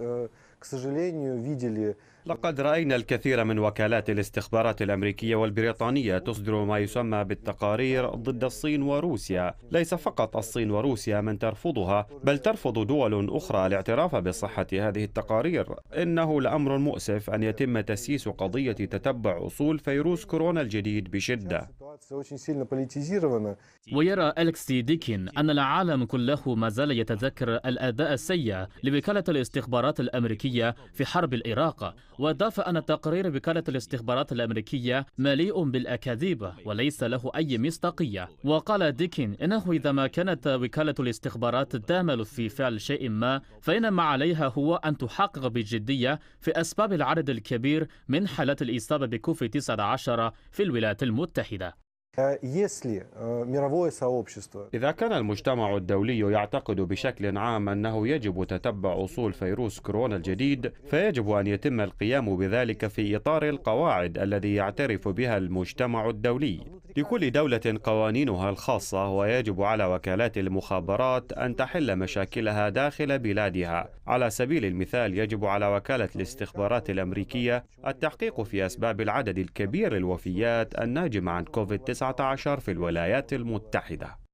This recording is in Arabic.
آه، لقد راينا الكثير من وكالات الاستخبارات الامريكيه والبريطانيه تصدر ما يسمى بالتقارير ضد الصين وروسيا، ليس فقط الصين وروسيا من ترفضها، بل ترفض دول اخرى الاعتراف بصحه هذه التقارير. انه لامر مؤسف ان يتم تسييس قضيه تتبع اصول فيروس كورونا الجديد بشده. ويرى ألكسي ديكين أن العالم كله ما زال يتذكر الأداء السيء لوكالة الاستخبارات الأمريكية في حرب العراق وأضاف أن تقرير وكالة الاستخبارات الأمريكية مليء بالأكاذيب وليس له أي مصداقية وقال ديكين إنه إذا ما كانت وكالة الاستخبارات تأمل في فعل شيء ما فإن ما عليها هو أن تحقق بجدية في أسباب العدد الكبير من حالات الإصابة بكوفيد 19 في الولايات المتحدة Э, э, إذا كان المجتمع الدولي يعتقد بشكل عام أنه يجب تتبع أصول فيروس كورونا الجديد فيجب أن يتم القيام بذلك في إطار القواعد الذي يعترف بها المجتمع الدولي لكل دولة قوانينها الخاصة ويجب على وكالات المخابرات أن تحل مشاكلها داخل بلادها على سبيل المثال يجب على وكالة الاستخبارات الأمريكية التحقيق في أسباب العدد الكبير الوفيات الناجم عن كوفيد-19 في الولايات المتحدة